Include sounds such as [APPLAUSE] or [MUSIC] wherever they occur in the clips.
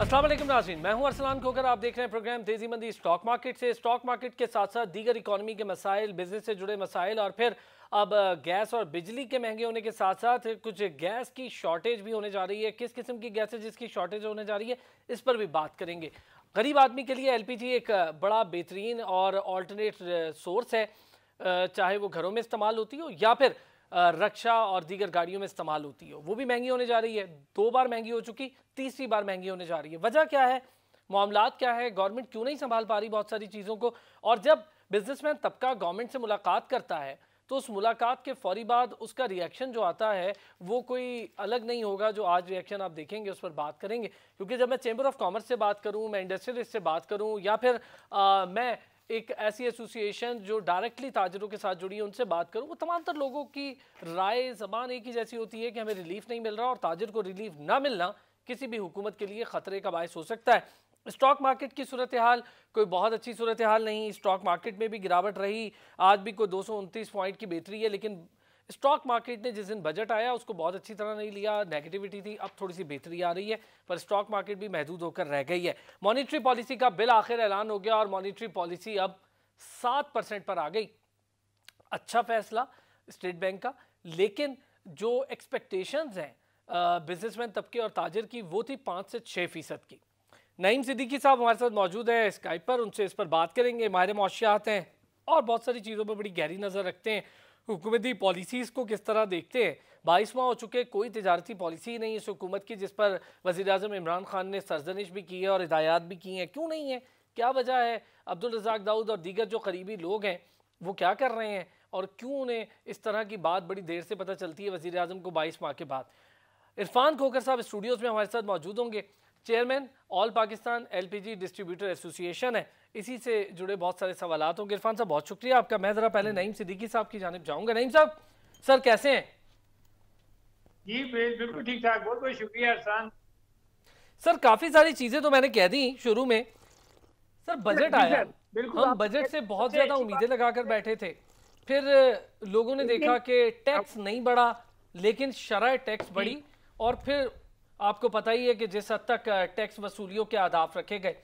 असलम नाजीन मैं हूं अरसलान खोकर आप देख रहे हैं प्रोग्राम तेजी मंदी स्टॉक मार्केट से स्टॉक मार्केट के साथ साथ दीगर इकॉनमी के मसाइल बिजनेस से जुड़े मसाइल और फिर अब गैस और बिजली के महंगे होने के साथ साथ कुछ गैस की शॉर्टेज भी होने जा रही है किस किस्म की गैस है जिसकी शॉर्टेज होने जा रही है इस पर भी बात करेंगे गरीब आदमी के लिए एल एक बड़ा बेहतरीन और ऑल्टरनेट सोर्स है चाहे वो घरों में इस्तेमाल होती हो या फिर रक्षा और दीगर गाड़ियों में इस्तेमाल होती हो वो भी महंगी होने जा रही है दो बार महंगी हो चुकी तीसरी बार महंगी होने जा रही है वजह क्या है मामला क्या है गवर्नमेंट क्यों नहीं संभाल पा रही बहुत सारी चीज़ों को और जब बिजनेसमैन तबका गवर्नमेंट से मुलाकात करता है तो उस मुलाकात के फौरी बाद उसका रिएक्शन जो आता है वो कोई अलग नहीं होगा जो आज रिएक्शन आप देखेंगे उस पर बात करेंगे क्योंकि जब मैं चैम्बर ऑफ कॉमर्स से बात करूँ मैं इंडस्ट्रियलिस्ट से बात करूँ या फिर आ, मैं एक ऐसी एसोसिएशन जो डायरेक्टली ताजरों के साथ जुड़ी है उनसे बात करूँ वो तमाम तर लोगों की राय जबान एक ही जैसी होती है कि हमें रिलीफ नहीं मिल रहा और ताजर को रिलीफ ना मिलना किसी भी हुकूमत के लिए ख़तरे का बायस हो सकता है स्टॉक मार्केट की सूरत हाल कोई बहुत अच्छी सूरत हाल नहीं स्टॉक मार्केट में भी गिरावट रही आज भी कोई दो पॉइंट की बेहतरी है लेकिन स्टॉक मार्केट ने जिस दिन बजट आया उसको बहुत अच्छी तरह नहीं लिया नेगेटिविटी थी अब थोड़ी सी बेहतरी आ रही है पर स्टॉक मार्केट भी महदूद होकर रह गई है मॉनिटरी पॉलिसी का बिल आखिर ऐलान हो गया और मॉनिटरी पॉलिसी अब सात परसेंट पर आ गई अच्छा फैसला स्टेट बैंक का लेकिन जो एक्सपेक्टेशंस हैं बिजनेसमैन तबके और ताजर की वो थी पाँच से छः फीसद की नईम सिद्दीकी साहब हमारे साथ मौजूद है स्काइप पर उनसे इस पर बात करेंगे माहिर मुआशियात हैं और बहुत सारी चीज़ों पर बड़ी गहरी नज़र रखते हैं हुकूमती पॉलिसीज़ को किस तरह देखते हैं बाईस माह हो चुके कोई तजारती पॉलिसी नहीं इस हुकूमत की जिस पर वजी अजम इमरान खान ने सरजनिश भी की है और हिदायत भी की हैं क्यों नहीं है क्या वजह है अब्दुल रजाक दाऊद और दीगर जो करीबी लोग हैं वो क्या कर रहे हैं और क्यों उन्हें इस तरह की बात बड़ी देर से पता चलती है वजी अजम को बाईस माह के बाद इरफान खोकर साहब स्टूडियोज़ में हमारे साथ मौजूद होंगे chairman all Pakistan LPG distributor association है इसी से जुड़े बहुत सारे सवाल होंगे इरफान साहब बहुत शुक्रिया आपका मैं जरा पहले नईम सिद्दीकी साहब की जानब जाऊंगा नईम साहब सर कैसे हैं जी बिल्कुल ठीक ठाक बहुत बहुत शुक्रिया अरसान सर काफी सारी चीजें तो मैंने कह दी शुरू में सर बजट आया बिल्कुल हम बजट से बहुत ज्यादा उम्मीदें लगाकर बैठे थे फिर लोगों ने देखा कि टैक्स नहीं बढ़ा लेकिन शराय टैक्स बढ़ी और फिर आपको पता ही है कि जिस हद तक टैक्स वसूलियों के आदाफ रखे गए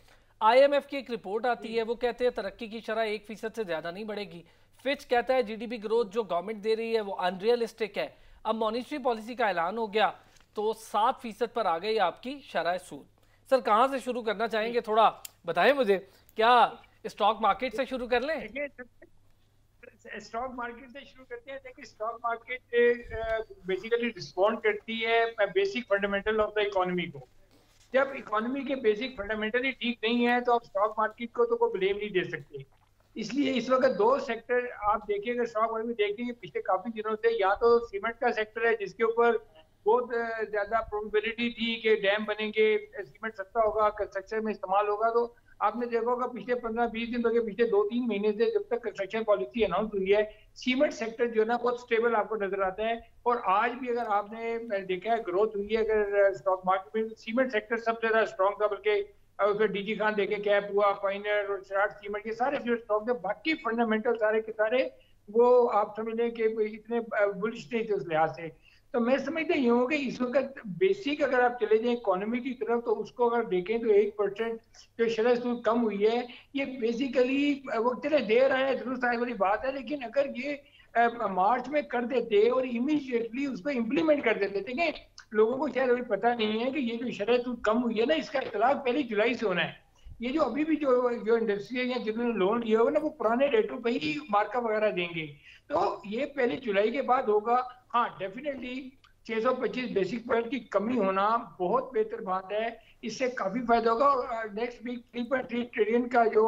आईएमएफ की एक रिपोर्ट आती है वो कहते हैं तरक्की की शरह एक फीसद से ज़्यादा नहीं बढ़ेगी फिच कहता है जीडीपी ग्रोथ जो गवर्नमेंट दे रही है वो अनरियलिस्टिक है अब मॉनिटरी पॉलिसी का ऐलान हो गया तो सात फीसद पर आ गई आपकी शरह सूद सर कहाँ से शुरू करना चाहेंगे थोड़ा बताएं मुझे क्या स्टॉक मार्केट से शुरू कर लें स्टॉक मार्केट से शुरू करते हैं देखिए स्टॉक मार्केट बेसिकली रिस्पॉन्ड करती है basic fundamental of the economy को जब इकोनॉमी के बेसिक फंडामेंटली ठीक नहीं है तो आप स्टॉक मार्केट को तो कोई ब्लेम नहीं दे सकते इसलिए इस वक्त दो सेक्टर आप देखिएगा स्टॉक मार्केट देखेंगे पिछले काफी दिनों से या तो सीमेंट का सेक्टर है जिसके ऊपर बहुत ज्यादा प्रोबेबिलिटी थी कि डैम बनेंगे सीमेंट सस्ता होगा कंस्ट्रक्शन में इस्तेमाल होगा तो आपने देखा होगा पिछले पंद्रह बीस दिन बल्कि पिछले दो तीन महीने से जब तक कंस्ट्रक्शन पॉलिसी अनाउंस हुई है सीमेंट सेक्टर जो है ना बहुत स्टेबल आपको नजर आता है और आज भी अगर आपने देखा है ग्रोथ हुई है अगर स्टॉक मार्केट में सीमेंट सेक्टर सबसे ज्यादा स्ट्रॉन्ग था बल्कि उसमें डीजी खान देखे कैप हुआ फाइनर और शराट सीमेंट ये सारे जो स्टॉक थे बाकी फंडामेंटल सारे के सारे वो आप समझ लें कि इतने बुलिश नहीं थे उस लिहाज से तो मैं समझता ही हूँ कि इस वक्त बेसिक अगर आप चले जाए इकोनॉमी की तरफ तो उसको अगर देखें तो एक परसेंट जो शरह सूद कम हुई है ये बेसिकली वो देर आया दुरुस्त आए वाली बात है लेकिन अगर ये मार्च में कर देते और इमीजिएटली उसको इम्प्लीमेंट कर देते थे लोगों को शायद अभी पता नहीं है कि ये जो शरह सूद कम हुई है ना इसका इतलाक पहली जुलाई से होना है ये जो अभी भी जो जो इंडस्ट्री है या जिन्होंने लोन लिया होगा ना वो पुराने रेटों पर ही मार्का वगैरह देंगे तो ये पहले जुलाई के बाद होगा हाँ डेफिनेटली छह सौ पच्चीस बेसिक पॉइंट की कमी होना बहुत बेहतर बात है इससे काफी फायदा होगा और next week three point three trillion का जो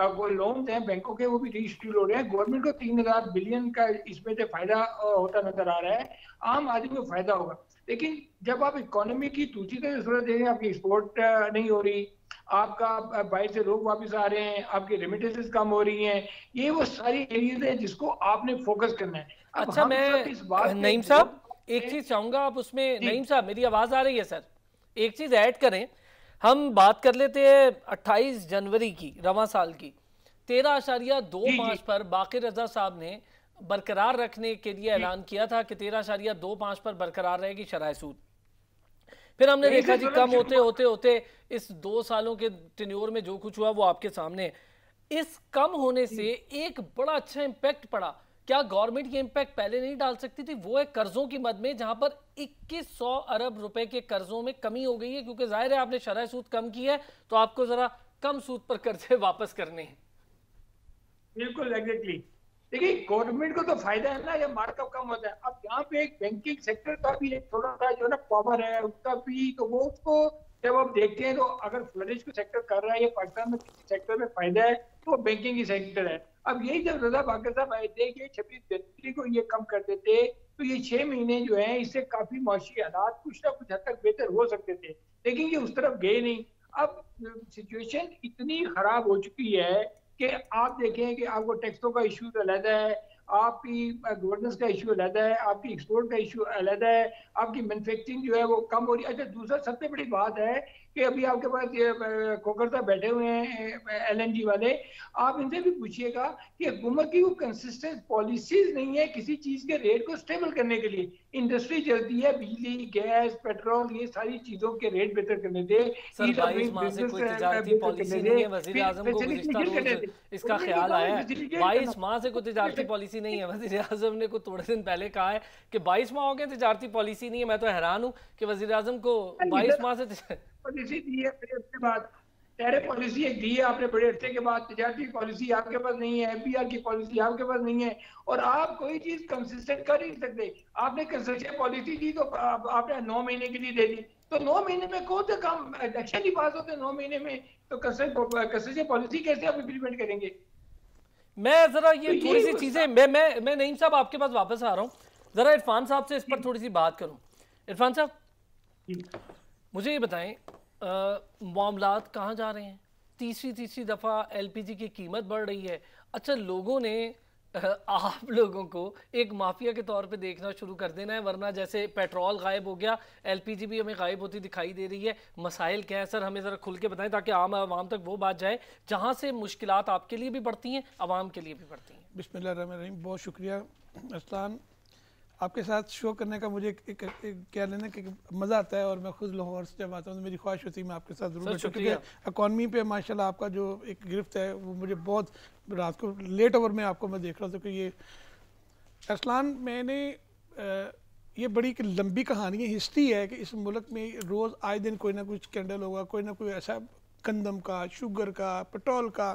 लोन uh, है बैंकों के वो भी रिस्ट्यूल हो रहे हैं गवर्नमेंट को तीन हजार बिलियन का इसमें से फायदा uh, होता नजर आ रहा है आम आदमी को फायदा होगा लेकिन जब आप इकोनॉमी की दूसरी तरह सूरत देखें आपकी एक्सपोर्ट uh, नहीं हो रही आपका बाहर से लोग वापस आ रहे हैं आपकी रेमिटेंसेस कम हो रही हैं ये वो सारी एरियाज है जिसको आपने फोकस करना है अच्छा मैं इस बात नईम साहब एक चीज चाहूंगा आप उसमें नईम साहब मेरी आवाज आ रही है सर एक चीज ऐड करें हम बात कर लेते हैं 28 जनवरी की रवा साल की तेरह आशारिया दो पाँच पर बाकी रजा साहब ने बरकरार रखने के लिए ऐलान किया था कि तेरह आशारिया दो पाँच पर बरकरार रहेगी शराय सूद फिर हमने देखा जी कम होते होते होते इस दो सालों के टेन्योर में जो कुछ हुआ वो आपके सामने इस कम होने से एक बड़ा अच्छा इम्पैक्ट पड़ा क्या गवर्नमेंट ये इम्पैक्ट पहले नहीं डाल सकती थी वो है कर्जों की मद में जहां पर 2100 अरब रुपए के कर्जों में कमी हो गई है क्योंकि जाहिर है आपने शराय सूद कम की है तो आपको जरा कम सूद पर कर्जे [LAUGHS] वापस करने हैं बिल्कुल एग्जैक्टली देखिए गवर्नमेंट को तो फायदा है ना ये मार्कअप कम होता है अब यहाँ पे एक बैंकिंग सेक्टर का भी एक थोड़ा सा जो ना पावर है उसका भी तो वो उसको जब आप देखते हैं तो अगर फ्लरिश को सेक्टर कर रहा है या पाकिस्तान में किसी सेक्टर में फायदा है तो बैंकिंग ही सेक्टर है अब यही जब रजा बाकर साहब आए थे कि छब्बीस जनवरी को ये कम कर देते तो ये छह महीने जो है इससे काफी मुशी हालात कुछ ना कुछ हद तक बेहतर हो सकते थे लेकिन ये उस तरफ गए नहीं अब सिचुएशन इतनी खराब हो चुकी है कि आप देखें कि आपको टैक्सों का इशू तो अलहदा है आपकी गवर्नेंस का इशू अलहदा है आपकी एक्सपोर्ट का इशू अलहदा है आपकी मैनुफेक्चरिंग जो है वो कम हो रही है अच्छा दूसरा सबसे बड़ी बात है कि अभी आपके पास ये कोकर साहब बैठे हुए हैं एलएनजी वाले आप इनसे भी पूछिएगा कि हुकूमत की वो कंसिस्टेंट पॉलिसीज नहीं है किसी चीज के रेट को स्टेबल करने के लिए इंडस्ट्री चलती है बिजली गैस पेट्रोल ये सारी चीजों के रेट बेहतर करने दे इसका ख्याल आया बाईस माह से कोई तजारती पॉलिसी नहीं है वजीर अजम ने कुछ थोड़े दिन पहले कहा है कि बाईस माह हो गए तजारती पॉलिसी नहीं है मैं तो हैरान हूँ कि वजीर अजम को बाईस माह से पॉलिसी दी है बड़े अरसे बाद टेरे पॉलिसी एक दी है आपने बड़े अरसे के बाद तजारती पॉलिसी आपके पास नहीं है एफ की पॉलिसी आपके पास नहीं है और आप कोई चीज कंसिस्टेंट कर ही नहीं सकते आपने कंस्ट्रक्शन पॉलिसी दी तो आप, आपने नौ महीने के लिए दे दी तो नौ महीने में कौन से काम इलेक्शन अच्छा ही पास होते नौ महीने में तो कंस्ट्रक्शन पॉलिसी कैसे आप इम्प्लीमेंट करेंगे मैं जरा ये तो थोड़ी सी चीजें मैं मैं मैं नईम साहब आपके पास वापस आ रहा हूँ जरा इरफान साहब से इस पर थोड़ी सी बात करूँ इरफान साहब मुझे ये बताएं मामला कहाँ जा रहे हैं तीसरी तीसरी दफ़ा एलपीजी की कीमत बढ़ रही है अच्छा लोगों ने आप लोगों को एक माफिया के तौर पे देखना शुरू कर देना है वरना जैसे पेट्रोल गायब हो गया एलपीजी भी हमें गायब होती दिखाई दे रही है मसाइल क्या है सर हमें ज़रा खुल के बताएं ताकि आम आवाम तक वो बात जाए जहाँ से मुश्किल आपके लिए भी बढ़ती हैं आवाम के लिए भी बढ़ती हैं बिसमीम बहुत शुक्रिया अस्तान आपके साथ शो करने का मुझे एक, एक, क्या लेना कि मज़ा आता है और मैं खुद लाहौर से जब आता हूँ तो मेरी ख्वाहिश होती है मैं आपके साथ ज़रूर क्योंकि इकॉनमी पे माशाल्लाह आपका जो एक गिरफ्त है वो मुझे बहुत रात को लेट ओवर में आपको मैं देख रहा था तो कि ये असलान मैंने आ, ये बड़ी एक लंबी कहानी है हिस्ट्री है कि इस मुल्क में रोज़ आए दिन कोई ना कोई स्कैंडल होगा कोई ना कोई ऐसा कंदम का शुगर का पेट्रोल का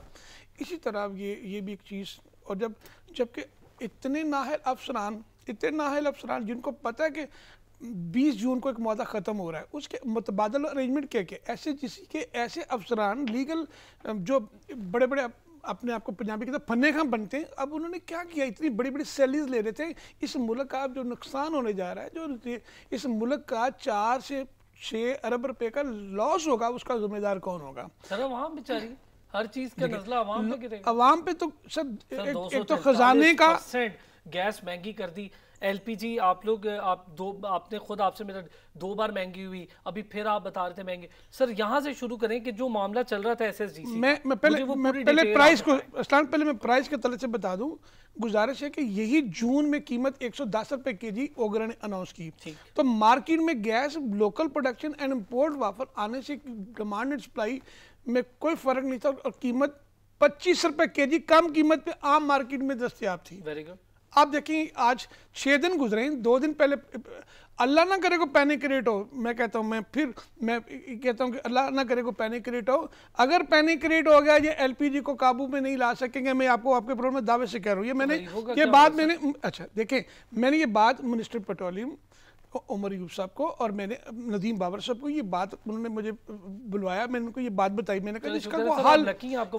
इसी तरह ये ये भी एक चीज़ और जब जबकि इतने नाहल अफसरान इतने नाहल अफसरान जिनको पता है कि 20 जून को एक मौदा ख़त्म हो रहा है उसके मुतबादल अरेंजमेंट क्या क्या ऐसे जिसी के ऐसे अफसरान लीगल जो बड़े बड़े अपने आप को पंजाबी के तो फन्ने खां बनते हैं अब उन्होंने क्या किया इतनी बड़ी बड़ी सैलरीज ले रहे थे इस मुल्क का जो नुकसान होने जा रहा है जो इस मुल्क का चार से छः अरब रुपये का लॉस होगा उसका जिम्मेदार कौन होगा सर वहाँ बेचारी हर चीज़ का नजला अवाम पे पे तो सब, सब एक, एक तो खजाने का गैस महंगी कर दी एलपीजी आप लोग आप दो आपने खुद आपसे मेरा दो बार महंगी हुई अभी फिर आप बता रहे थे महंगे सर यहाँ से शुरू करें कि जो मामला चल रहा था एस मैं, मैं पहले मैं पहले प्राइस को इस्लाम पहले मैं प्राइस के तले से बता दूं गुजारिश है कि यही जून में कीमत 110 रुपए के जी ओगरा ने अनाउंस की तो मार्केट में gas local production and import वापस आने से डिमांड एंड सप्लाई में कोई फर्क नहीं था और कीमत पच्चीस रुपए के जी कम कीमत पे आम मार्केट में दस्तियाब थी वेरी गुड आप देखिए आज छः दिन गुजरे दो दिन पहले अल्लाह ना करे को पैनिक क्रिएट हो मैं कहता हूँ मैं फिर मैं कहता हूँ कि अल्लाह ना करे को पैनिक क्रिएट हो अगर पैनिक क्रिएट हो गया ये एलपीजी को काबू में नहीं ला सकेंगे मैं आपको आपके प्रोग्राम में दावे से कह रहा हूँ ये मैंने ये बात मैंने अच्छा देखें मैंने ये बात मिनिस्टर पेट्रोलियम उमर यूब साहब को और मैंने नदीम बाबर साहब को ये बात उन्होंने मुझे बुलवाया मैंने उनको ये बात बताई मैंने कहा इसका कोई हाल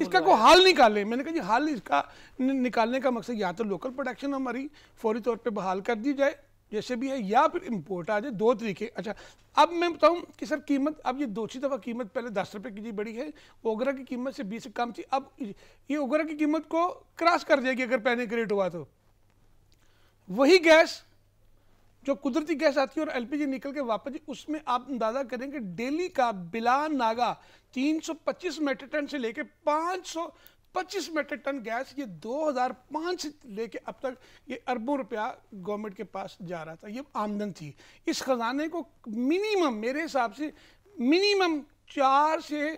इसका कोई हाल निकालें मैंने कहा जी हाल इसका निकालने का मकसद या तो लोकल प्रोडक्शन हमारी फौरी तौर पर बहाल कर दी जाए जैसे भी है या फिर इम्पोर्ट आ जाए दो तरीके अच्छा अब मैं बताऊं कि सर कीमत अब ये दो दफ़ा कीमत पहले दस रुपये के जी बड़ी है ओगरा की कीमत से बीस से कम थी अब ये ओगरा की कीमत को क्रॉस कर जाएगी अगर पहले क्रिएट हुआ तो वही गैस जो कुदरती गैस आती है और एलपीजी निकल के वापस उसमें आप अंदाजा करें कि डेली का बिला नागा 325 मेट्रिक टन से लेके 525 मेट्रिक टन गैस ये 2005 से लेके अब तक ये अरबों रुपया गवर्नमेंट के पास जा रहा था ये आमदन थी इस खजाने को मिनिमम मेरे हिसाब से मिनिमम चार से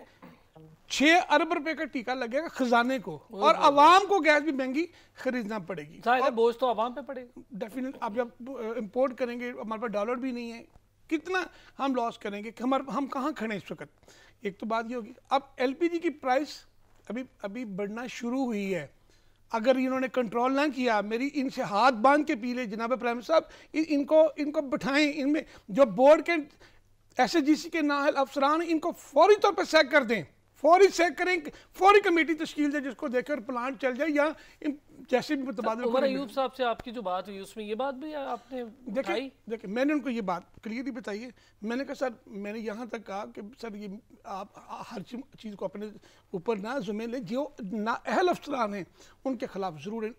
छह अरब रुपए का टीका लगेगा खजाने को और आवाम को गैस भी महंगी खरीदना पड़ेगी बोझ तो आवाम पे पड़ेगा डेफिनेट आप जब इम्पोर्ट करेंगे हमारे पास डॉलर भी नहीं है कितना हम लॉस करेंगे कि हमारे हम कहाँ खड़े इस वक्त एक तो बात ये होगी अब एलपीजी की प्राइस अभी अभी बढ़ना शुरू हुई है अगर इन्होंने कंट्रोल ना किया मेरी इनसे हाथ बांध के पी ले जनाब प्राइम साहब इन, इनको इनको बिठाएं इनमें जो बोर्ड के एस के नाहल अफसरान इनको फौरी तौर पर सैक कर दें फौरी सेकरिंग फौरी कमेटी तश्कील दे जिसको देखे और प्लान चल जाए या जैसे भी तबादला तो साहब से आपकी जो बात हुई उसमें ये बात भी आपने देखा देखिए मैंने उनको ये बात क्लियरली बताई है मैंने कहा सर मैंने यहाँ तक कहा कि सर ये आप हर चीज़ को अपने ऊपर ना जुमे लें जो ना अहल अफसरान हैं उनके खिलाफ ज़रूर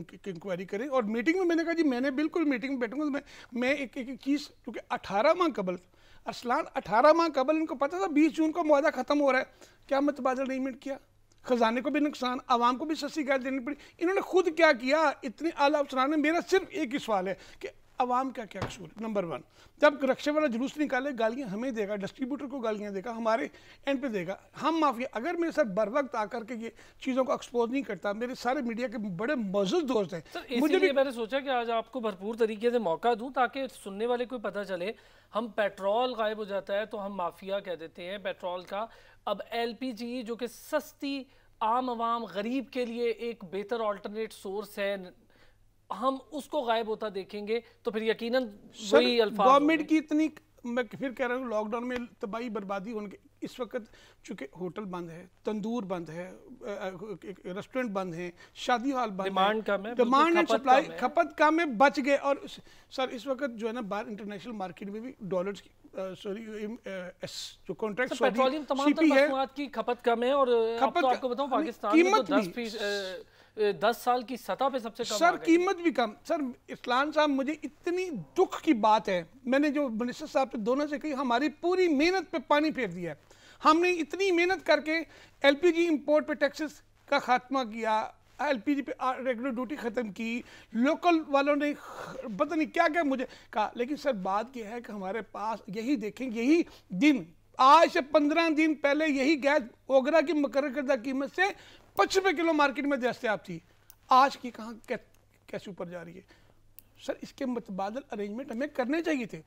इंक्वायरी करें और मीटिंग में मैंने कहा जी मैंने बिल्कुल मीटिंग में बैठूंगा तो मैं मैं एक एक चीज़ क्योंकि अठारह माह कबल अरसलान अठारह माह कबल इनको पता था बीस जून को मुआदा ख़त्म हो रहा है क्या मुतबादल नहीं मिट किया खजाने को भी नुकसान आवाम को भी सस्ती गैस देनी पड़ी इन्होंने खुद क्या किया इतने आला अफसरान मेरा सिर्फ एक ही सवाल है कि अवाम का क्या कसूर है नंबर वन जब रक्षा वाला जुलूस निकाले गालियाँ हमें देगा डिस्ट्रीब्यूटर को गालियाँ देगा हमारे एंड पे देगा हम माफिया अगर मेरे सर बर वक्त आकर के ये चीज़ों को एक्सपोज नहीं करता मेरे सारे मीडिया के बड़े मजूद दोस्त हैं मुझे भी मैंने सोचा कि आज आपको भरपूर तरीके से मौका दूँ ताकि सुनने वाले को पता चले हम पेट्रोल गायब हो जाता है तो हम माफिया कह देते हैं पेट्रोल का अब जी जो कि सस्ती आम आवाम गरीब के लिए एक बेहतर ऑल्टरनेट सोर्स है हम उसको गायब होता देखेंगे तो फिर यकीन वही गवर्नमेंट की इतनी मैं फिर कह रहा हूँ लॉकडाउन में तबाही बर्बादी होने के इस वक्त चूंकि होटल बंद है तंदूर बंद है रेस्टोरेंट बंद है शादी हॉल बंद डिमांड कम है डिमांड एंड सप्लाई खपत कम है बच गए और सर इस वक्त जो है ना बाहर इंटरनेशनल मार्केट में भी डॉलर्स की सॉरी जो कॉन्ट्रैक्ट पेट्रोलियम तमाम की खपत कम है और खपत तो आपको बताऊं पाकिस्तान में तो दस साल की सतह पे सबसे कम सर कीमत भी कम सर इस्लाम साहब मुझे इतनी दुख की बात है मैंने जो मिनिस्टर साहब से दोनों से कही हमारी पूरी मेहनत पे पानी फेर दिया है हमने इतनी मेहनत करके एलपीजी इंपोर्ट पे टैक्सेस का खात्मा किया एलपीजी पे रेगुलर ड्यूटी ख़त्म की लोकल वालों ने पता नहीं क्या क्या मुझे कहा लेकिन सर बात यह है कि हमारे पास यही देखें यही दिन आज से पंद्रह दिन पहले यही गैस ओगरा की मकर कीमत से पच्चीस रुपये किलो मार्केट में दस्तियाब थी आज की कहाँ कैसे ऊपर जा रही है सर इसके मतबादल अरेंजमेंट हमें करने चाहिए थे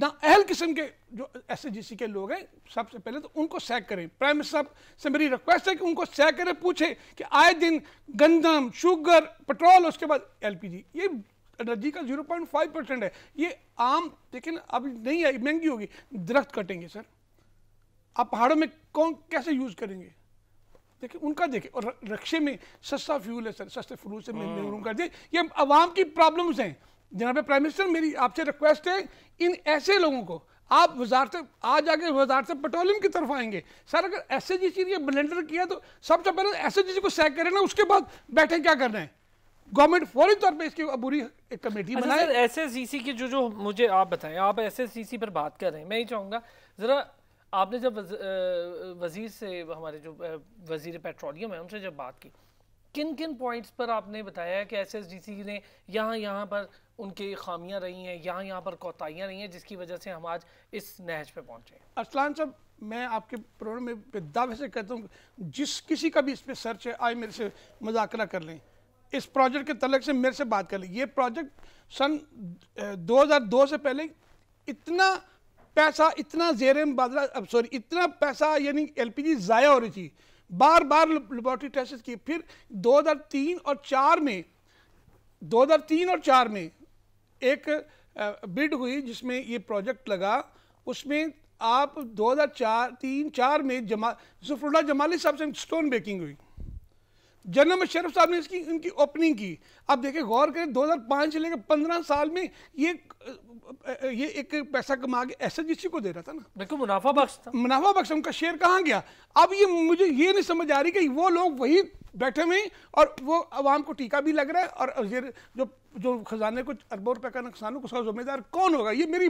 ना अहल किस्म के जो एस के लोग हैं सबसे पहले तो उनको सैक करें प्राइम मिनिस्टर साहब से मेरी रिक्वेस्ट है कि उनको सैक करें पूछें कि आए दिन गंदम शुगर पेट्रोल उसके बाद एलपीजी ये एनर्जी का 0.5 परसेंट है ये आम लेकिन अब नहीं आई महंगी होगी दरख्त कटेंगे सर आप पहाड़ों में कौन कैसे यूज़ करेंगे देखिए उनका देखिए और रक्शे में सस्ता फ्यूल है सर सस्ते फ्यूल से महरूम हाँ। कर दिए ये आवाम की प्रॉब्लम्स हैं जनाब प्राइम मिनिस्टर मेरी आपसे रिक्वेस्ट है इन ऐसे लोगों को आप वजारत आज आगे वजारत पेट्रोलियम की तरफ आएंगे सर अगर एस एच जी ने ब्लेंडर किया तो सबसे पहले एस जी को सैक करें ना उसके बाद बैठे क्या करना है गवर्नमेंट फौरी तौर पे इसकी पूरी एक कमेटी अच्छा, बनाए एस एस की जो जो मुझे आप बताएं आप एस एस पर बात कर रहे हैं मैं ही चाहूँगा ज़रा आपने जब वज़ीर से हमारे जो वज़ीर पेट्रोलियम है उनसे जब बात की किन किन पॉइंट्स पर आपने बताया कि एस एस डी सी ने यहाँ यहाँ पर उनकी खामियाँ रही हैं यहाँ यहाँ पर कोताहियाँ रही हैं जिसकी वजह से हम आज इस नहज पे पहुँचे असलान साहब मैं आपके प्रोग्राम में दावे से कहता हूँ जिस किसी का भी इस पर सर्च है आए मेरे से मुजाकरा कर लें इस प्रोजेक्ट के तलक से मेरे से बात कर लें ये प्रोजेक्ट सन 2002 से पहले इतना पैसा इतना जेर मुबादला सॉरी इतना पैसा यानी एल पी जी ज़ाया हो रही थी बार बार लेबॉरटरी टेस्ट की फिर 2003 और चार में 2003 और चार में एक बिड हुई जिसमें ये प्रोजेक्ट लगा उसमें आप 2004 तीन चार में जमा जुफरुल्ला जमाली साहब से स्टोन बेकिंग हुई जनरल मुशरफ साहब ने इसकी इनकी ओपनिंग की अब देखिए गौर करें 2005 से लेकर 15 साल में ये ये एक पैसा कमा के ऐसे को दे रहा था ना बिल्कुल मुनाफा बख्श था मुनाफा बख्श उनका शेयर कहाँ गया अब ये मुझे ये नहीं समझ आ रही कि वो लोग वही बैठे हुए और वो आवाम को टीका भी लग रहा है और ये जो जो खजाने को अरबों रुपए का नुकसान हो उसका जिम्मेदार कौन होगा ये मेरी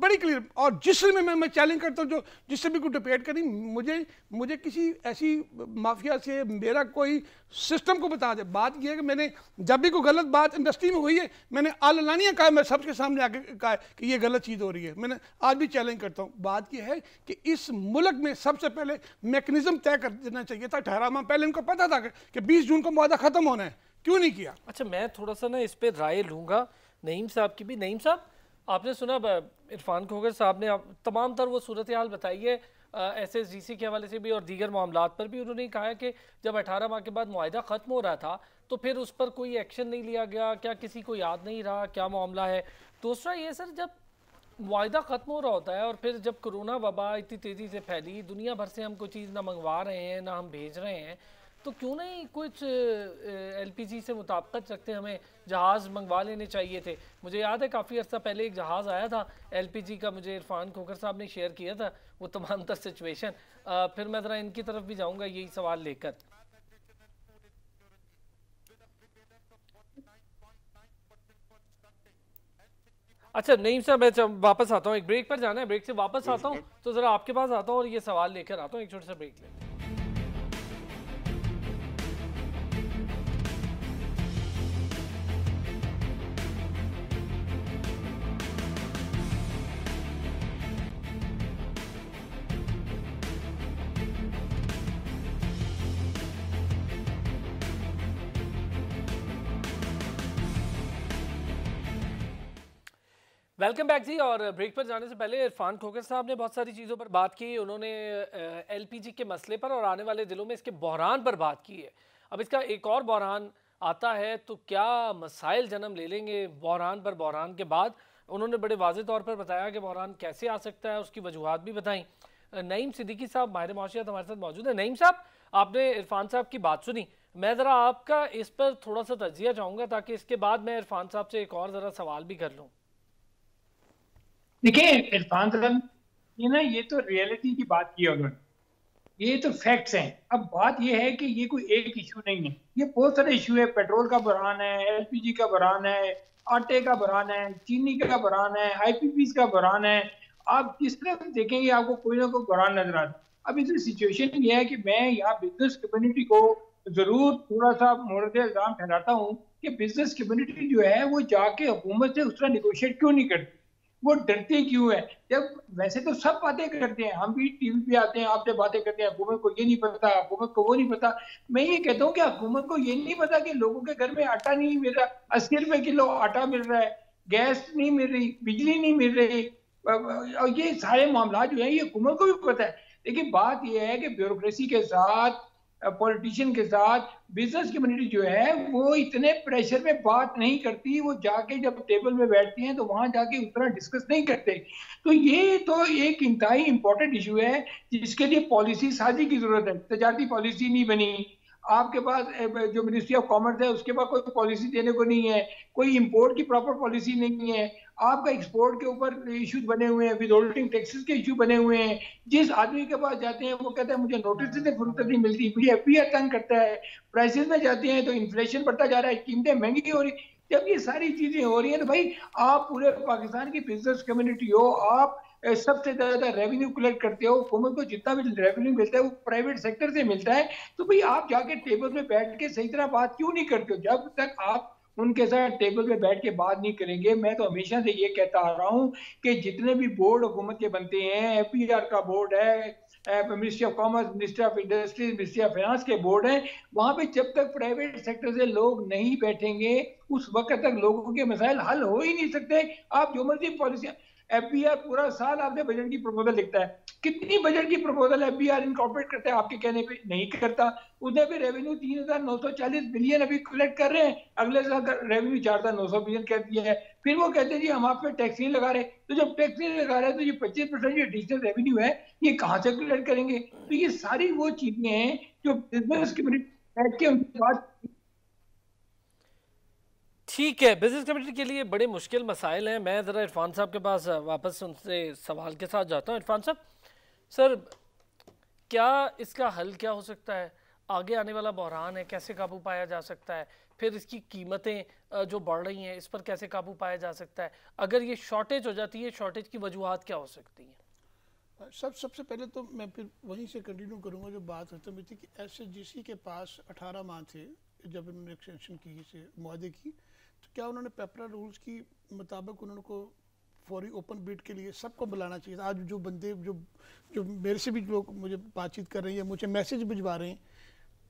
बड़ी क्लियर और जिससे मैं मैं चैलेंज करता हूँ जो जिससे भी कोई डिपेट करी मुझे मुझे किसी ऐसी माफिया से मेरा कोई सिस्टम को बता दे बात यह है कि मैंने जब भी कोई गलत बात इंडस्ट्री में हुई है मैंने आलानिया कहा मैं सबके सामने आके कहा कि ये गलत चीज़ हो रही है मैंने आज भी चैलेंज करता हूँ बात यह है कि इस मुल्क में सबसे पहले मेकनिज़म तय कर देना चाहिए था माह पहले इनको पता था कि बीस जून को मुआदा ख़त्म होना है क्यों नहीं किया अच्छा मैं थोड़ा सा ना इस पर राय लूँगा नईम साहब की भी नईम साहब आपने सुना इरफान खोगर साहब ने आप तमाम तर वो सूरत हाल बताई है एस एस डी सी के हवाले से भी और दीगर मामला पर भी उन्होंने कहा कि जब अठारह माह के बाद माहा ख़त्म हो रहा था तो फिर उस पर कोई एक्शन नहीं लिया गया क्या किसी को याद नहीं रहा क्या मामला है दूसरा ये सर जब माहा ख़त्म हो रहा होता है और फिर जब कोरोना वबा इतनी तेज़ी से फैली दुनिया भर से हम कोई चीज़ ना मंगवा रहे हैं ना हम भेज रहे हैं तो क्यों नहीं कुछ एलपीजी से मुताबकत रखते हमें जहाज़ मंगवा लेने चाहिए थे मुझे याद है काफ़ी अर्सा पहले एक जहाज़ आया था एलपीजी का मुझे इरफान खोखर साहब ने शेयर किया था वो तमाम तर सिचुएशन फिर मैं ज़रा इनकी तरफ भी जाऊँगा यही सवाल लेकर अच्छा नहीं सर मैं वापस आता हूँ एक ब्रेक पर जाना है ब्रेक से वापस आता हूँ तो ज़रा आपके पास आता हूँ और ये सवाल लेकर आता हूँ एक छोटा सा ब्रेक लेकर वेलकम बैक जी और ब्रेक पर जाने से पहले इरफान खोकर साहब ने बहुत सारी चीज़ों पर बात की उन्होंने एलपीजी के मसले पर और आने वाले दिनों में इसके बहरान पर बात की है अब इसका एक और बहरान आता है तो क्या मसाइल जन्म ले लेंगे बहरान पर बहरान के बाद उन्होंने बड़े वाज तौर पर बताया कि बहरान कैसे आ सकता है उसकी वजूहत भी बताई नईम सिद्दीकी साहब माहिर माशियात हमारे साथ मौजूद है नईम साहब आपने इरफान साहब की बात सुनी मैं ज़रा आपका इस पर थोड़ा सा तजिया चाहूँगा ताकि इसके बाद मैं इरफान साहब से एक और ज़रा सवाल भी कर लूँ देखिए इरफान साहब ये ना ये तो रियलिटी की बात की उन्होंने ये तो फैक्ट्स हैं अब बात ये है कि ये कोई एक इशू नहीं है ये बहुत सारे इशू है पेट्रोल का बुरान है एलपीजी का बुरान है आटे का बुरान है चीनी का बुरान है आईपीपीस का बुरान है आप जिस तरह देखेंगे आपको कोई ना कोई बुरान नजर आता अब इसमें सिचुएशन ये है कि मैं यहाँ बिजनेस कम्युनिटी को जरूर थोड़ा सा मोरद इल्जाम ठहराता हूँ कि बिजनेस कम्युनिटी जो है वो जाके हुकूमत से उस तरह निगोशिएट क्यों नहीं करती वो डरते क्यों है जब वैसे तो सब बातें करते हैं हम भी टीवी पे आते हैं आपसे बातें करते हैं हुकूमत को ये नहीं पता हुकूमत को वो नहीं पता मैं ये कहता हूँ कि हुकूमत को ये नहीं पता कि लोगों के घर में आटा नहीं मिल रहा अस्सी रुपए किलो आटा मिल रहा है गैस नहीं मिल रही बिजली नहीं मिल रही और ये सारे मामला जो है ये हुकूमत को भी पता है लेकिन बात यह है कि ब्यूरोक्रेसी के साथ पॉलिटिशियन के साथ बिजनेस कम्युनिटी जो है वो इतने प्रेशर में बात नहीं करती वो जाके जब टेबल में बैठती हैं तो वहाँ जाके उतना डिस्कस नहीं करते तो ये तो एक इंतहाई इम्पोर्टेंट इशू है जिसके लिए पॉलिसी साजी की जरूरत है तजारती पॉलिसी नहीं बनी आपके पास जो मिनिस्ट्री ऑफ कॉमर्स है उसके पास कोई पॉलिसी देने को नहीं है कोई इम्पोर्ट की प्रॉपर पॉलिसी नहीं है आपका एक्सपोर्ट के ऊपर इश्यूज बने हुए हैं विदहोल्डिंग टैक्सेस के इशू बने हुए हैं जिस आदमी के पास जाते हैं वो कहता है मुझे नोटिस से फुर्सत नहीं मिलती मुझे एफ तंग करता है प्राइसेस में जाते हैं तो इन्फ्लेशन बढ़ता जा रहा है कीमतें महंगी हो रही जब ये सारी चीजें हो रही है तो भाई आप पूरे पाकिस्तान की बिजनेस कम्युनिटी हो आप सबसे ज्यादा रेवेन्यू कलेक्ट करते हो हुकूमत को जितना भी रेवेन्यू मिलता है वो प्राइवेट सेक्टर से मिलता है तो भाई आप जाके टेबल में बैठ के सही तरह बात क्यों नहीं करते हो जब तक आप उनके साथ टेबल पे बैठ के बात नहीं करेंगे मैं तो हमेशा से ये कहता आ रहा हूँ कि जितने भी बोर्ड हुकूमत के बनते हैं एफ का बोर्ड है ministry of commerce ministry of industries ministry of finance के बोर्ड हैं वहाँ पे जब तक प्राइवेट सेक्टर से लोग नहीं बैठेंगे उस वक्त तक लोगों के मसाइल हल हो ही नहीं सकते आप जो मर्जी पॉलिसियाँ एफबीआर पूरा साल आपने बजट की प्रपोजल लिखता है कितनी बजट की प्रपोजल एफबीआर इनकॉर्पोरेट करता है आपके कहने पे नहीं करता उधर भी रेवेन्यू तीन हजार नौ सौ चालीस बिलियन अभी कलेक्ट कर रहे हैं अगले साल रेवेन्यू चार हजार नौ सौ बिलियन कर दिया है फिर वो कहते हैं जी हम आप पे टैक्स नहीं लगा रहे तो जब टैक्स नहीं लगा रहे तो ये पच्चीस परसेंट जो एडिशनल रेवेन्यू है ये कहाँ से कलेक्ट करेंगे तो ये सारी वो चीजें हैं जो बिजनेस कम्युनिटी बैठ के उनके पास ठीक है बिजनेस कमेटी के लिए बड़े मुश्किल मसाइल हैं मैं ज़रा इरफान साहब के पास वापस उनसे सवाल के साथ जाता हूँ इरफान साहब सर क्या इसका हल क्या हो सकता है आगे आने वाला बहरान है कैसे काबू पाया जा सकता है फिर इसकी कीमतें जो बढ़ रही हैं इस पर कैसे काबू पाया जा सकता है अगर ये शॉर्टेज हो जाती है शॉर्टेज की वजूहत क्या हो सकती हैं सब सबसे पहले तो मैं फिर वहीं से कंटिन्यू करूँगा जो बात खत्म हुई थी कि एस के पास अठारह माह थे जब इन्होंने एक्सटेंशन की से मुहदे की तो क्या उन्होंने पेपरा रूल्स की मुताबिक उन्होंने को फौरी ओपन बीट के लिए सबको बुलाना चाहिए आज जो बंदे जो जो मेरे से भी लोग मुझे बातचीत कर रहे हैं मुझे मैसेज भिजवा रहे हैं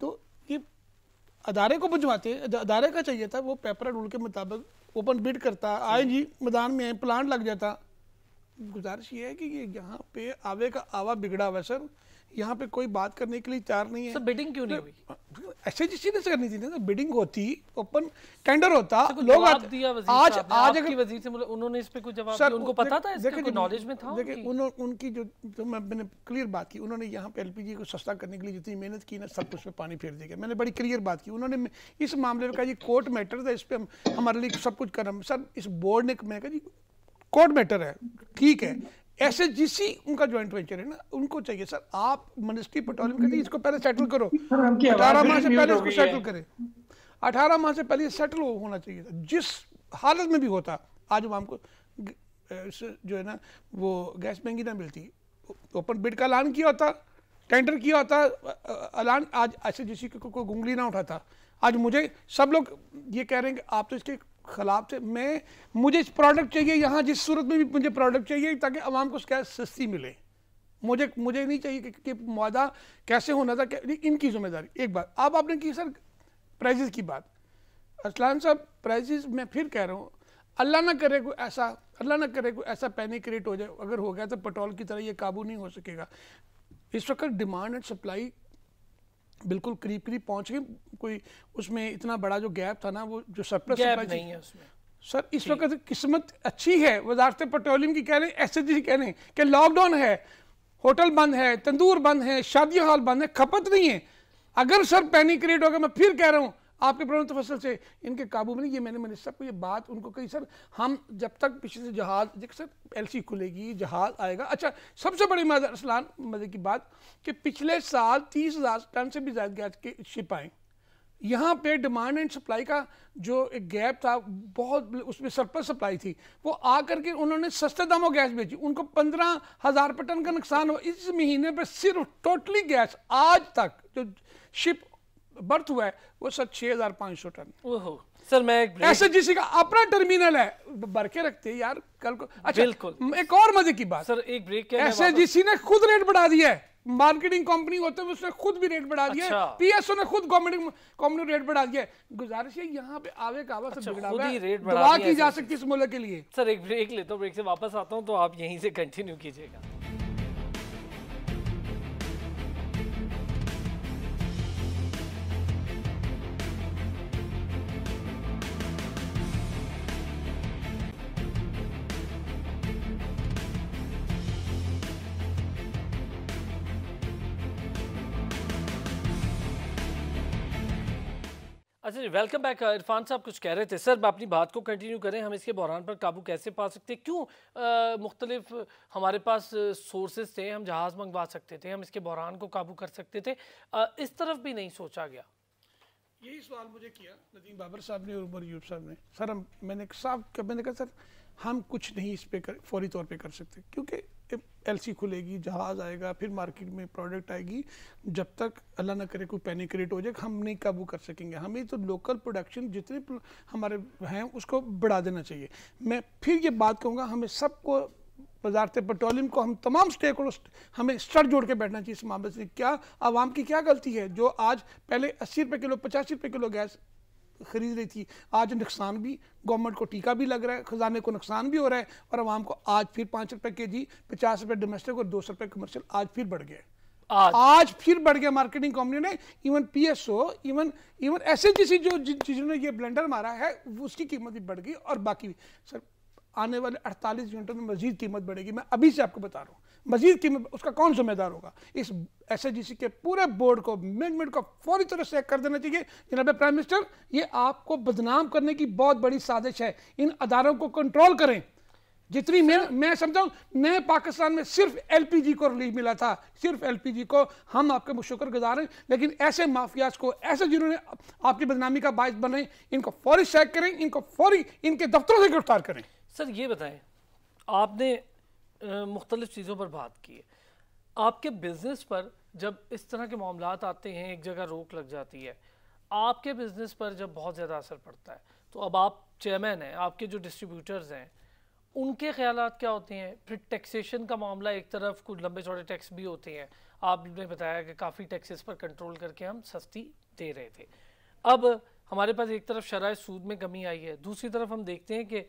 तो ये अदारे को भिजवाते अदारे का चाहिए था वो पेपरा रूल के मुताबिक ओपन बीट करता आए जी मैदान में प्लांट लग जाता गुजारिश ये है कि ये यहाँ पे आवे का आवा बिगड़ा हुआ सर यहाँ पे कोई बात करने के लिए तैयार नहीं है so, बिडिंग क्यों नहीं तो हुई एसएचसी ने करनी थी ना बिडिंग होती ओपन टेंडर होता लोग आज आज अगर वजीर से उन्होंने इस पे कुछ जवाब सर उनको पता था इसके कोई नॉलेज में था देखिए उनकी जो जो मैंने क्लियर बात की उन्होंने यहाँ पे एलपीजी को सस्ता करने के लिए जितनी मेहनत की ना सब कुछ पे पानी फेर दिया मैंने बड़ी क्लियर बात की उन्होंने इस मामले में कहा जी कोर्ट मैटर था इस पर हमारे लिए सब कुछ कर सर इस बोर्ड ने मैंने कहा जी कोर्ट मैटर है ठीक है ऐसे जिसी उनका ज्वाइंट वेंचर है ना उनको चाहिए सर आप मिनिस्ट्री पेट्रोलियम कहते इसको पहले सेटल करो अठारह माह से पहले इसको सेटल करें अठारह माह से पहले सेटल होना चाहिए था जिस हालत में भी होता आज हम को जो है ना वो गैस महंगी ना मिलती ओपन बिड का ऐलान किया होता टेंडर किया होता ऐलान आज ऐसे जिसी को कोई गुंगली ना उठाता आज मुझे सब लोग ये कह रहे हैं कि आप तो इसके खिलाफ थे मैं मुझे इस प्रोडक्ट चाहिए यहाँ जिस सूरत में भी मुझे प्रोडक्ट चाहिए ताकि आवाम को उसका सस्ती मिले मुझे मुझे नहीं चाहिए कि, कि मुआदा कैसे होना था कै, इनकी जिम्मेदारी एक बात अब आपने की सर प्राइजेस की बात असलान साहब प्राइजेस मैं फिर कह रहा हूँ अल्लाह ना करे कोई ऐसा अल्लाह ना करे कोई ऐसा पैनिक क्रिएट हो जाए अगर हो गया तो पेट्रोल की तरह ये काबू नहीं हो सकेगा इस वक्त डिमांड एंड सप्लाई बिल्कुल करीब करीब पहुंच गए कोई उसमें इतना बड़ा जो गैप था ना वो जो सरप्लस नहीं है उसमें सर इस वक्त किस्मत अच्छी है वजारत पेट्रोलियम की कह रहे हैं एस एच जी कह रहे हैं कि लॉकडाउन है होटल बंद है तंदूर बंद है शादी हॉल बंद है खपत नहीं है अगर सर पैनिक क्रिएट होगा मैं फिर कह रहा हूँ आपके प्रवण तो फसल से इनके काबू में नहीं ये मैंने मैंने को ये बात उनको कही सर हम जब तक पीछे से जहाज देख सर सी खुलेगी जहाज आएगा अच्छा सबसे बड़ी मजा असलान मजे की बात कि पिछले साल तीस हज़ार टन से भी ज्यादा गैस के शिप आए यहाँ पे डिमांड एंड सप्लाई का जो एक गैप था बहुत उसमें सरपल सप्लाई थी वो आ करके उन्होंने सस्ते दामों गैस बेची उनको पंद्रह हज़ार पर टन का नुकसान हुआ इस महीने पर सिर्फ टोटली गैस आज तक जो शिप बर्थ हुआ है वो सर छह हजार पांच सौ टन सर मैं एक ऐसे जिसी का अपना टर्मिनल है भर के रखते यार कल को अच्छा बिल्कुल एक और मजे की बात सर एक ब्रेक ऐसे जिसी ने खुद रेट बढ़ा दिया है मार्केटिंग कंपनी होते हैं उसने खुद भी रेट बढ़ा दिया अच्छा। पीएसओ ने खुद गवर्नमेंट कंपनी रेट बढ़ा दिया गुजारिश है यहाँ पे आवे कावा सब अच्छा, खुद ही रेट बढ़ा की जा सकती इस मुल्क के लिए सर एक ब्रेक लेता हूँ ब्रेक से वापस आता हूँ तो आप यहीं से कंटिन्यू कीजिएगा जी वेलकम बैक uh, इरफान साहब कुछ कह रहे थे सर अपनी बात को कंटिन्यू करें हम इसके बहरान पर काबू कैसे पा सकते क्यों uh, मुख्तलिफ uh, हमारे पास सोर्सेज थे हम जहाज़ मंगवा सकते थे हम इसके बहरान को काबू कर सकते थे आ, इस तरफ भी नहीं सोचा गया यही सवाल मुझे किया नदीम बाबर साहब ने और उमर यूब साहब ने सर हम मैंने साहब मैंने कहा सर हम कुछ नहीं इस पर फौरी तौर पर कर सकते क्योंकि एलसी खुलेगी जहाज़ आएगा फिर मार्केट में प्रोडक्ट आएगी जब तक अल्लाह ना करे कोई पैनिक क्रिएट हो जाए हम नहीं काबू कर सकेंगे हमें तो लोकल प्रोडक्शन जितने हमारे हैं उसको बढ़ा देना चाहिए मैं फिर ये बात कहूँगा हमें सबको वजारत पेट्रोलियम को हम तमाम स्टेक होल्डर हमें सर जोड़ के बैठना चाहिए इस मामले से क्या आवाम की क्या गलती है जो आज पहले अस्सी रुपये किलो पचासी रुपये किलो गैस खरीद रही थी आज नुकसान भी गवर्नमेंट को टीका भी लग रहा है खजाने को नुकसान भी हो रहा है और आवाम को आज फिर पाँच रुपये के जी पचास रुपये डोमेस्टिक और दो सौ रुपये कमर्शियल आज फिर बढ़ गया आज, आज फिर बढ़ गया मार्केटिंग कंपनी ने इवन पीएसओ इवन इवन ऐसे जैसी जो जिन्होंने ये ब्लेंडर मारा है उसकी कीमत भी बढ़ गई और बाकी भी सर आने वाले 48 घंटों में मजीद कीमत बढ़ेगी मैं अभी से आपको बता रहा हूँ मजीद की उसका कौन जिम्मेदार होगा इस एस के पूरे बोर्ड को मैनेजमेंट को फौरी तरह से कर देना चाहिए जनाब प्राइम मिनिस्टर ये आपको बदनाम करने की बहुत बड़ी साजिश है इन अदारों को कंट्रोल करें जितनी मैं मैं समझता नए पाकिस्तान में सिर्फ एलपीजी को रिलीफ मिला था सिर्फ एलपीजी को हम आपके शुक्र गुजार हैं लेकिन ऐसे माफियाज को ऐसे जिन्होंने आपकी बदनामी का बायस बने इनको फौरी चेक करें इनको फौरी इनके दफ्तरों से गिरफ्तार करें सर ये बताएं आपने मुख्तलिफ चीज़ों पर बात की है आपके बिज़नेस पर जब इस तरह के मामला आते हैं एक जगह रोक लग जाती है आपके बिज़नेस पर जब बहुत ज़्यादा असर पड़ता है तो अब आप चेयरमैन हैं आपके जो डिस्ट्रीब्यूटर्स हैं उनके ख्याल क्या होते हैं फिर टैक्सेशन का मामला एक तरफ कुछ लंबे चौड़े टैक्स भी होते हैं आपने बताया कि काफ़ी टैक्सेस पर कंट्रोल करके हम सस्ती दे रहे थे अब हमारे पास एक तरफ शराय सूद में कमी आई है दूसरी तरफ हम देखते हैं कि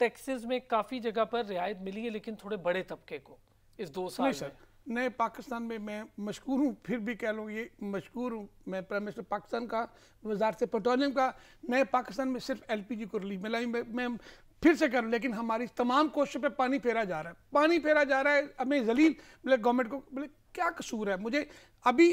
टैक्सेस में काफ़ी जगह पर रियायत मिली है लेकिन थोड़े बड़े तबके को इस दो साल सर नए पाकिस्तान में मैं मशहूर हूँ फिर भी कह लूँ ये मशहूर हूँ मैं प्राइम मिनिस्टर पाकिस्तान का वजारत पेट्रोलियम का नए पाकिस्तान में सिर्फ एल पी जी को रिलीफ मिला मैं फिर से करूँ लेकिन हमारी तमाम कोशिशों पर पानी फेरा जा रहा है पानी फेरा जा रहा है हमें जलील बोले गवर्नमेंट को बोले क्या कसूर है मुझे अभी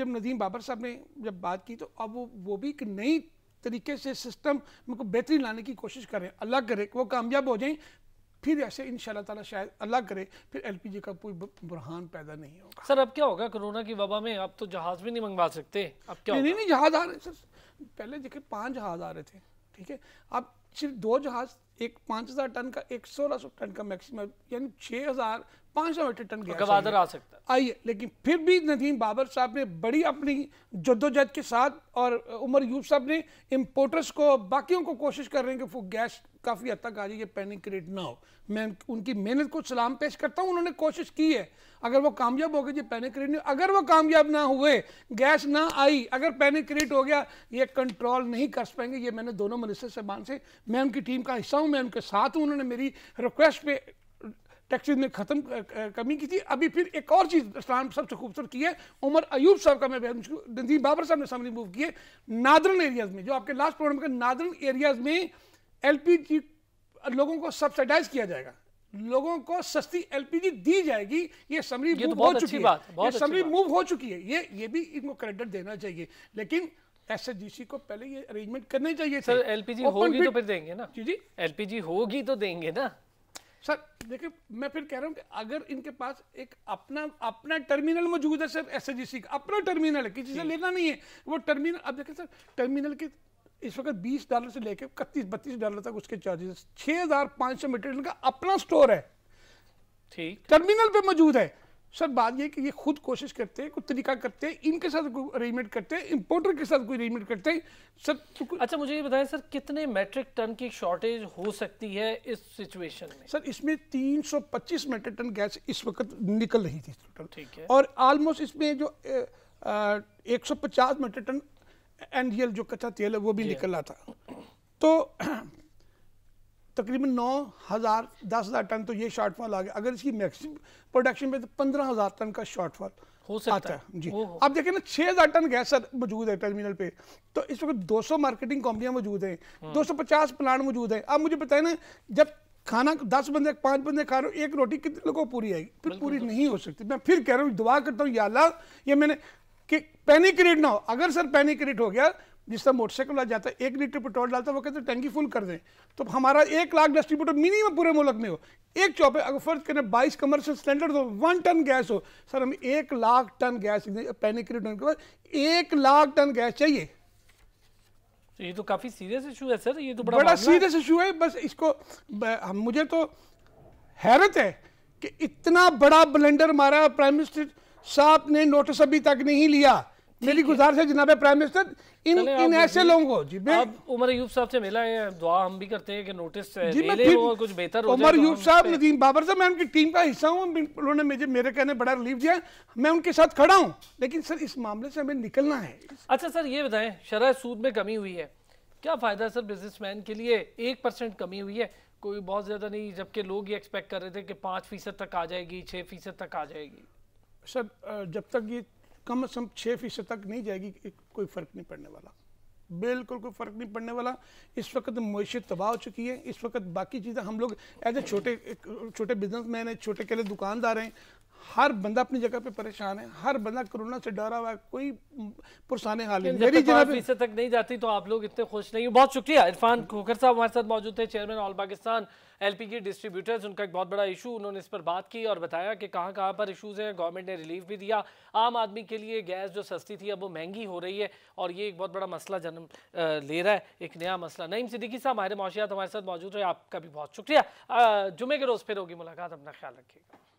जब नदीम बाबर साहब ने जब बात की तो अब वो वो भी एक नई तरीके से सिस्टम को बेहतरी लाने की कोशिश करें अलग करें वो कामयाब हो जाएं फिर ऐसे इन ताला शायद अलग करे फिर एलपीजी का कोई बुरहान पैदा नहीं होगा सर अब क्या होगा कोरोना की वबा में आप तो जहाज़ भी नहीं मंगवा सकते अब क्या नहीं नहीं जहाज़ आ रहे सर पहले देखिए पाँच जहाज़ आ रहे थे ठीक है अब सिर्फ दो जहाज़ एक पाँच हज़ार टन का एक सोलह सौ टन का मैक्सिमम यानी छः हज़ार पाँच सौ मीट्रिक टन गैस गवादर आ सकता है आइए लेकिन फिर भी नदीम बाबर साहब ने बड़ी अपनी जद्दोजहद के साथ और उमर यूब साहब ने इम्पोर्टर्स को बाकियों को कोशिश कर रहे हैं कि वो गैस काफ़ी हद तक आ जाए पैनिक क्रिएट ना हो मैं उनकी मेहनत को सलाम पेश करता हूँ उन्होंने कोशिश की है अगर वो कामयाब हो गए जी पैनिक क्रिएट नहीं अगर वो कामयाब ना हुए गैस ना आई अगर पैनिक क्रिएट हो गया ये कंट्रोल नहीं कर पाएंगे ये मैंने दोनों मिनिस्टर साहबान से मैं उनकी टीम का हिस्सा हूँ मैं उनके साथ हूँ उन्होंने मेरी रिक्वेस्ट पे टैक्सीज में खत्म कमी की थी अभी फिर एक और चीज इस्लाम सबसे खूबसूरत की है उमर अयूब साहब का मैं नजीम बाबर साहब ने सामने मूव किए नादरन एरियाज में जो आपके लास्ट प्रोग्राम के नादरन एरियाज में एलपीजी लोगों को सब्सिडाइज किया जाएगा लोगों को सस्ती एलपीजी दी जाएगी ये समरी मूव तो हो चुकी है ये समरी मूव हो चुकी है ये ये भी इनको क्रेडिट देना चाहिए लेकिन एसएचजीसी को पहले ये अरेंजमेंट करने चाहिए सर एलपीजी होगी तो फिर देंगे ना जी जी एलपीजी होगी तो देंगे ना सर देखिए मैं फिर कह रहा हूँ कि अगर इनके पास एक अपना अपना टर्मिनल मौजूद है सर एस का अपना टर्मिनल है किसी से लेना नहीं है वो टर्मिनल अब देखें सर टर्मिनल के इस वक्त 20 डॉलर से लेकर इकतीस बत्तीस डॉलर तक उसके चार्जेस हजार सौ मीटर का अपना स्टोर है ठीक टर्मिनल पे मौजूद है सर बात यह कि ये खुद कोशिश करते हैं कुछ तरीका करते हैं इनके साथ अरेंजमेंट करते हैं इम्पोर्टर के साथ कोई अरेंजमेंट करते हैं सर तो अच्छा मुझे ये बताएं सर कितने मेट्रिक टन की शॉर्टेज हो सकती है इस सिचुएशन में सर इसमें 325 मेट्रिक टन गैस इस वक्त निकल रही थी ठीक है और ऑलमोस्ट इसमें जो एक सौ मेट्रिक टन एन जो कच्चा तेल है वो भी निकल रहा था तो तकरीबन नौ हज़ार दस हज़ार टन तो ये शॉर्टफॉल आ गया अगर इसकी मैक्सिम प्रोडक्शन पे तो पंद्रह हज़ार टन का शॉर्टफॉल हो सकता आता है जी आप देखें ना छः हज़ार टन गैस सर मौजूद है टर्मिनल पे तो इस वक्त दो सौ मार्केटिंग कंपनियां मौजूद हैं हाँ। दो सौ पचास प्लान मौजूद हैं आप मुझे बताए ना जब खाना दस बंदे पाँच बंदे खा रहे हो एक रोटी कितने लोगों को पूरी आएगी फिर पूरी नहीं हो सकती मैं फिर कह रहा हूँ दुआ करता हूँ या अल्लाह ये मैंने कि पैनिक रेट ना हो अगर सर पैनिक रेट हो गया जिस तरह मोटरसाइकिल वाला जाता है एक लीटर पेट्रोल डालता है वो कहते हैं टैंकी फुल कर दें तो हमारा एक लाख डिस्ट्रीब्यूटर मिनिमम पूरे मुल्क में हो एक चौपे अगर फर्ज करें बाईस कमर्शियल सिलेंडर हो वन टन गैस हो सर हम एक लाख टन गैस पैनिक के बाद एक लाख टन गैस चाहिए तो ये तो काफ़ी सीरियस इशू है सर ये तो बड़ा, बड़ा सीरियस इशू है बस इसको मुझे तो हैरत है कि इतना बड़ा ब्लेंडर हमारा प्राइम मिनिस्टर साहब ने नोटिस अभी तक नहीं लिया मेरी गुजारिश है जनाब प्राइम मिनिस्टर इन इन ऐसे लोगों को जी मैं उमर यूब साहब से मिला है दुआ हम भी करते हैं कि नोटिस जी मैं फिर कुछ बेहतर उमर तो यूब साहब नदीम बाबर साहब मैं उनकी टीम का हिस्सा हूँ उन्होंने मुझे मेरे कहने बड़ा रिलीफ दिया मैं उनके साथ खड़ा हूँ लेकिन सर इस मामले से हमें निकलना है अच्छा सर ये बताएं शरह सूद में कमी हुई है क्या फ़ायदा सर बिजनेसमैन के लिए एक परसेंट कमी हुई है कोई बहुत ज़्यादा नहीं जबकि लोग ये एक्सपेक्ट कर रहे थे कि पांच फीसद तक आ जाएगी छह फीसद तक आ जाएगी सर जब तक ये कम से कम छः फीसद तक नहीं जाएगी कोई फ़र्क नहीं पड़ने वाला बिल्कुल कोई फ़र्क नहीं पड़ने वाला इस वक्त मीशत तबाह हो चुकी है इस वक्त बाकी चीज़ें हम लोग एज ए छोटे छोटे बिजनेस मैन हैं छोटे लिए दुकानदार हैं हर बंदा अपनी जगह पे परेशान है हर बंदा कोरोना से डरा हुआ है कोई पुरसाने हाल नहीं मेरी जनाब फीसद तक नहीं जाती तो आप लोग इतने खुश नहीं बहुत शुक्रिया इरफान खोखर साहब हमारे साथ मौजूद थे चेयरमैन ऑल पाकिस्तान पी के डिस्ट्रीब्यूटर्स उनका एक बहुत बड़ा इशू उन्होंने इस पर बात की और बताया कि कहाँ कहाँ पर इशूज हैं गवर्नमेंट ने रिलीफ भी दिया आम आदमी के लिए गैस जो सस्ती थी अब वो महंगी हो रही है और ये एक बहुत बड़ा मसला जन्म ले रहा है एक नया मसला नईम सिद्दीकी साहब हमारे माशियात हमारे साथ मौजूद रहे आपका भी बहुत शुक्रिया जुमे के रोज़ फिर होगी मुलाकात अपना ख्याल रखिएगा